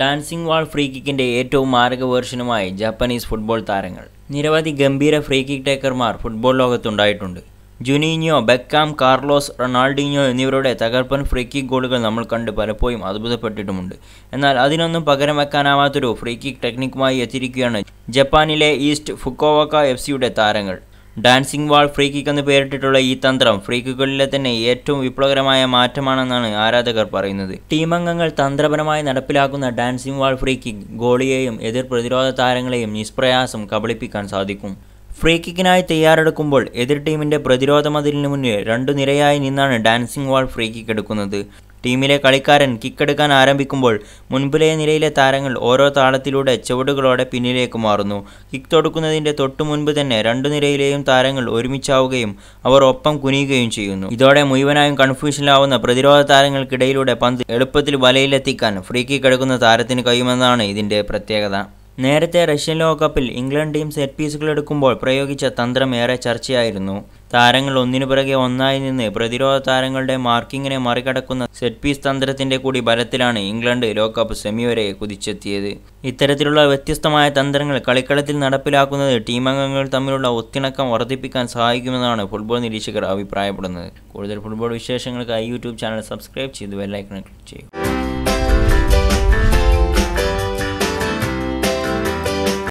dancing wall free കിക്കിൻ്റെ ഏറ്റവും മാരക വേർഷനുമായി Japanese football താരങ്ങൾ നിരവധി ഗംഭീര ഫ്രീ കിക്ക് ടേക്കർമാർ ഫുട്ബോൾ ലോകത്തുണ്ടായിട്ടുണ്ട് ജുനീനിയോ ബെക്കാം കാർലോസ് റൊണാൾഡിഞ്ഞോ എന്നിവരുടെ തകർപ്പൻ ഫ്രീ കിക്ക് ഗോളുകൾ നമ്മൾ കണ്ട് പലപ്പോഴും അത്ഭുതപ്പെട്ടിട്ടുമുണ്ട് എന്നാൽ അതിനൊന്നും പകരം വെക്കാനാവാത്തൊരു ഫ്രീ കിക്ക് ടെക്നിക്കുമായി എത്തിയിരിക്കുകയാണ് ജപ്പാനിലെ ഈസ്റ്റ് ഫുക്കോവക്ക എഫ് സിയുടെ താരങ്ങൾ ഡാൻസിംഗ് വാൾ ഫ്രീ കിക്ക് എന്ന് പേരിട്ടിട്ടുള്ള ഈ തന്ത്രം ഫ്രീ കിക്കുകളിലെ തന്നെ ഏറ്റവും വിപ്ലവകരമായ മാറ്റമാണെന്നാണ് ആരാധകർ പറയുന്നത് ടീമംഗങ്ങൾ തന്ത്രപരമായി നടപ്പിലാക്കുന്ന ഡാൻസിംഗ് വാൾ ഫ്രീ കിക്ക് ഗോളിയെയും എതിർ പ്രതിരോധ താരങ്ങളെയും നിഷ്പ്രയാസം കബളിപ്പിക്കാൻ സാധിക്കും ഫ്രീ കിക്കിനായി തയ്യാറെടുക്കുമ്പോൾ എതിർ ടീമിന്റെ പ്രതിരോധ മതിലിന് മുന്നിൽ രണ്ടു നിരയായി നിന്നാണ് ഡാൻസിംഗ് വാൾ ഫ്രീ കിക്ക് എടുക്കുന്നത് ടീമിലെ കളിക്കാരൻ കിക്കെടുക്കാൻ ആരംഭിക്കുമ്പോൾ മുൻപിലെ നിലയിലെ താരങ്ങൾ ഓരോ താളത്തിലൂടെ ചുവടുകളോടെ പിന്നിലേക്ക് മാറുന്നു കിക്ക് തൊടുക്കുന്നതിൻ്റെ തൊട്ടു മുൻപ് തന്നെ രണ്ടു നിരയിലെയും താരങ്ങൾ ഒരുമിച്ചാവുകയും അവർ ഒപ്പം കുനിയുകയും ചെയ്യുന്നു ഇതോടെ മുഴുവനായും കൺഫ്യൂഷനിലാവുന്ന പ്രതിരോധ താരങ്ങൾക്കിടയിലൂടെ പന്ത് എളുപ്പത്തിൽ വലയിലെത്തിക്കാൻ ഫ്രീ കിക്ക് എടുക്കുന്ന താരത്തിന് കഴിയുമെന്നാണ് ഇതിൻ്റെ പ്രത്യേകത നേരത്തെ റഷ്യൻ ലോകകപ്പിൽ ഇംഗ്ലണ്ട് ടീം സെറ്റ് പീസുകൾ എടുക്കുമ്പോൾ പ്രയോഗിച്ച തന്ത്രം ഏറെ ചർച്ചയായിരുന്നു താരങ്ങൾ ഒന്നിനു പിറകെ ഒന്നായി നിന്ന് പ്രതിരോധ താരങ്ങളുടെ മാർക്കിങ്ങിനെ മറികടക്കുന്ന സെറ്റ് പീസ് തന്ത്രത്തിന്റെ കൂടി ബലത്തിലാണ് ഇംഗ്ലണ്ട് ലോകകപ്പ് സെമി വരെ കുതിച്ചെത്തിയത് ഇത്തരത്തിലുള്ള വ്യത്യസ്തമായ തന്ത്രങ്ങൾ കളിക്കളത്തിൽ നടപ്പിലാക്കുന്നത് ടീമംഗങ്ങൾ തമ്മിലുള്ള ഒത്തിണക്കം വർദ്ധിപ്പിക്കാൻ സഹായിക്കുമെന്നാണ് ഫുട്ബോൾ നിരീക്ഷകർ അഭിപ്രായപ്പെടുന്നത് കൂടുതൽ ഫുട്ബോൾ വിശേഷങ്ങൾക്കായി യൂട്യൂബ് ചാനൽ സബ്സ്ക്രൈബ് ചെയ്ത് ബെല്ലൈക്കൺ ക്ലിക്ക് ചെയ്യുക